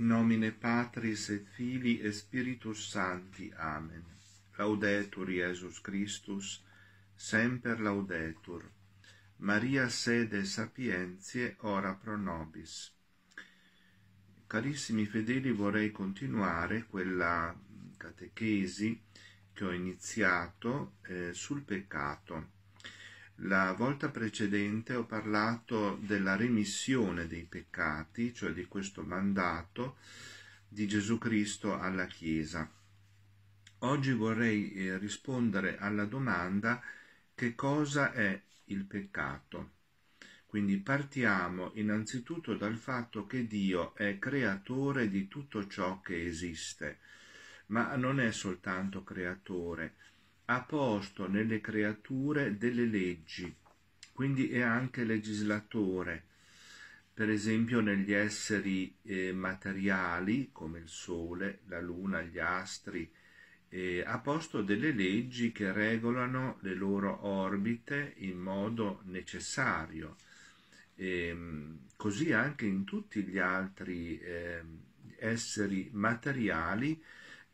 In nomine Patris et Filii e Spiritus Sancti. Amen. Laudetur Iesus Christus, semper laudetur. Maria sede sapientie, ora pro nobis. Carissimi fedeli, vorrei continuare quella catechesi che ho iniziato eh, sul peccato. La volta precedente ho parlato della remissione dei peccati, cioè di questo mandato di Gesù Cristo alla Chiesa. Oggi vorrei eh, rispondere alla domanda che cosa è il peccato. Quindi partiamo innanzitutto dal fatto che Dio è creatore di tutto ciò che esiste, ma non è soltanto creatore, ha posto nelle creature delle leggi, quindi è anche legislatore, per esempio negli esseri eh, materiali come il Sole, la Luna, gli astri, eh, ha posto delle leggi che regolano le loro orbite in modo necessario. E, ehm, così anche in tutti gli altri eh, esseri materiali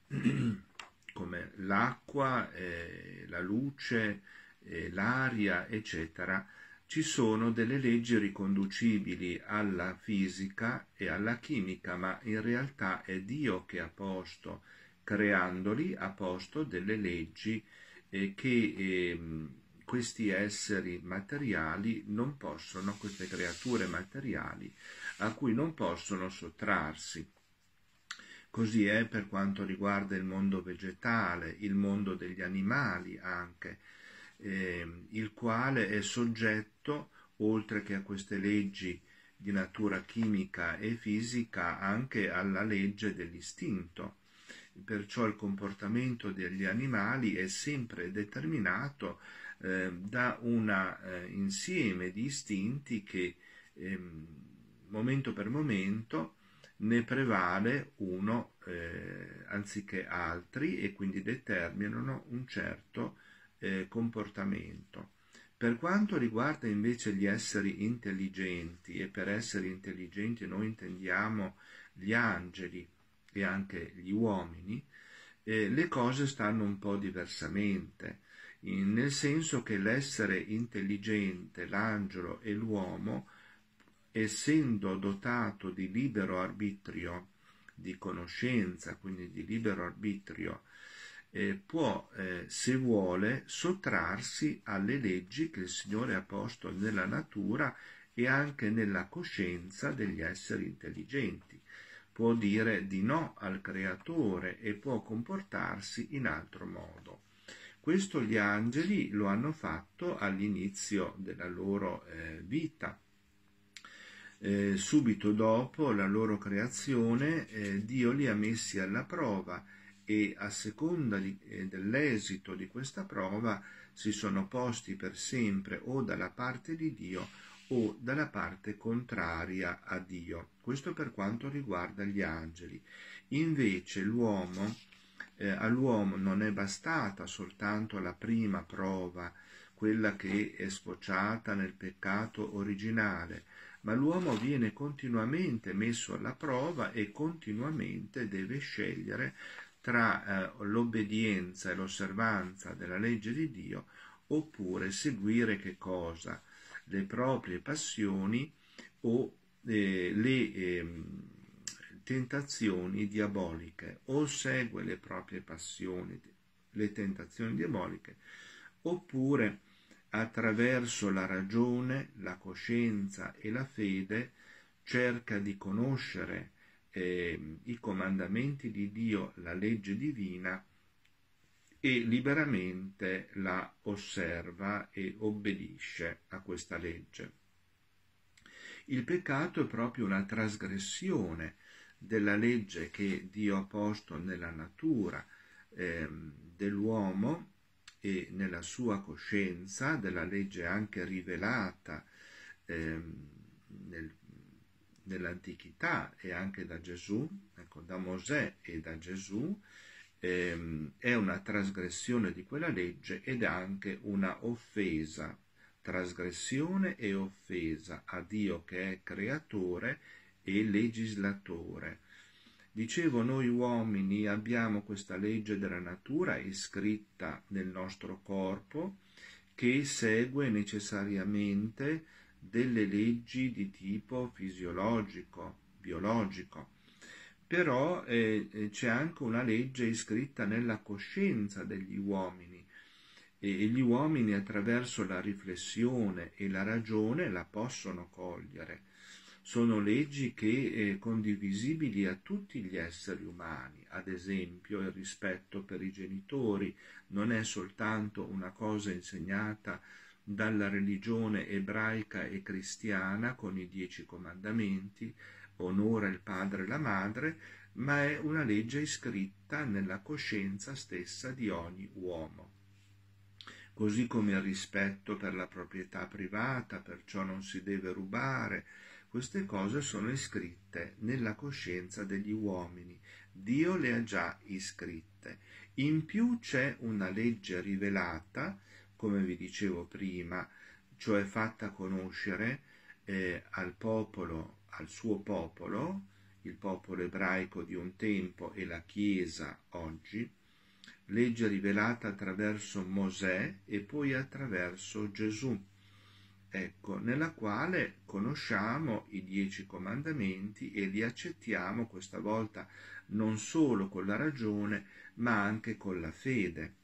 come l'acqua, eh, la luce, eh, l'aria, eccetera, ci sono delle leggi riconducibili alla fisica e alla chimica, ma in realtà è Dio che ha posto, creandoli, ha posto delle leggi eh, che ehm, questi esseri materiali non possono, queste creature materiali, a cui non possono sottrarsi. Così è per quanto riguarda il mondo vegetale, il mondo degli animali anche, ehm, il quale è soggetto, oltre che a queste leggi di natura chimica e fisica, anche alla legge dell'istinto. Perciò il comportamento degli animali è sempre determinato eh, da un eh, insieme di istinti che ehm, momento per momento ne prevale uno eh, anziché altri e quindi determinano un certo eh, comportamento. Per quanto riguarda invece gli esseri intelligenti, e per esseri intelligenti noi intendiamo gli angeli e anche gli uomini, eh, le cose stanno un po' diversamente, in, nel senso che l'essere intelligente, l'angelo e l'uomo essendo dotato di libero arbitrio, di conoscenza, quindi di libero arbitrio, eh, può, eh, se vuole, sottrarsi alle leggi che il Signore ha posto nella natura e anche nella coscienza degli esseri intelligenti. Può dire di no al creatore e può comportarsi in altro modo. Questo gli angeli lo hanno fatto all'inizio della loro eh, vita eh, subito dopo la loro creazione eh, Dio li ha messi alla prova e a seconda di, eh, dell'esito di questa prova si sono posti per sempre o dalla parte di Dio o dalla parte contraria a Dio. Questo per quanto riguarda gli angeli. Invece l'uomo, eh, all'uomo non è bastata soltanto la prima prova, quella che è sfociata nel peccato originale, ma l'uomo viene continuamente messo alla prova e continuamente deve scegliere tra eh, l'obbedienza e l'osservanza della legge di Dio oppure seguire che cosa? Le proprie passioni o eh, le eh, tentazioni diaboliche, o segue le proprie passioni, le tentazioni diaboliche, oppure attraverso la ragione, la coscienza e la fede, cerca di conoscere eh, i comandamenti di Dio, la legge divina, e liberamente la osserva e obbedisce a questa legge. Il peccato è proprio una trasgressione della legge che Dio ha posto nella natura eh, dell'uomo e nella sua coscienza della legge anche rivelata eh, nel, nell'antichità e anche da Gesù, ecco, da Mosè e da Gesù, eh, è una trasgressione di quella legge ed è anche una offesa, trasgressione e offesa a Dio che è creatore e legislatore Dicevo, noi uomini abbiamo questa legge della natura iscritta nel nostro corpo che segue necessariamente delle leggi di tipo fisiologico, biologico. Però eh, eh c'è anche una legge iscritta nella coscienza degli uomini e gli uomini attraverso la riflessione e la ragione la possono cogliere sono leggi che eh, condivisibili a tutti gli esseri umani, ad esempio il rispetto per i genitori non è soltanto una cosa insegnata dalla religione ebraica e cristiana con i dieci comandamenti, onora il padre e la madre, ma è una legge iscritta nella coscienza stessa di ogni uomo. Così come il rispetto per la proprietà privata, perciò non si deve rubare, queste cose sono iscritte nella coscienza degli uomini, Dio le ha già iscritte. In più c'è una legge rivelata, come vi dicevo prima, cioè fatta conoscere eh, al popolo, al suo popolo, il popolo ebraico di un tempo e la Chiesa oggi, legge rivelata attraverso Mosè e poi attraverso Gesù ecco, nella quale conosciamo i dieci comandamenti e li accettiamo questa volta non solo con la ragione, ma anche con la fede.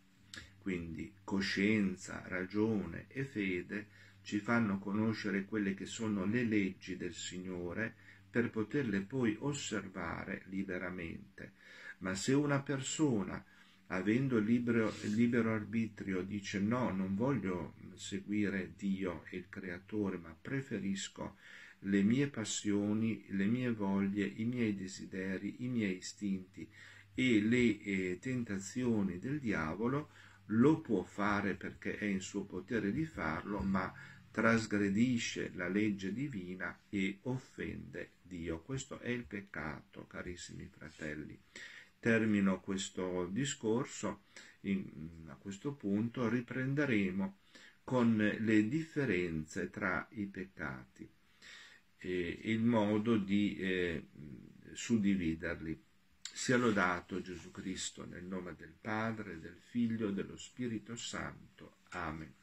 Quindi coscienza, ragione e fede ci fanno conoscere quelle che sono le leggi del Signore per poterle poi osservare liberamente. Ma se una persona avendo libero, libero arbitrio, dice no, non voglio seguire Dio e il creatore, ma preferisco le mie passioni, le mie voglie, i miei desideri, i miei istinti e le eh, tentazioni del diavolo, lo può fare perché è in suo potere di farlo, ma trasgredisce la legge divina e offende Dio. Questo è il peccato, carissimi fratelli termino questo discorso, in, a questo punto riprenderemo con le differenze tra i peccati e il modo di eh, suddividerli. Sia lodato Gesù Cristo nel nome del Padre, del Figlio e dello Spirito Santo. Amen.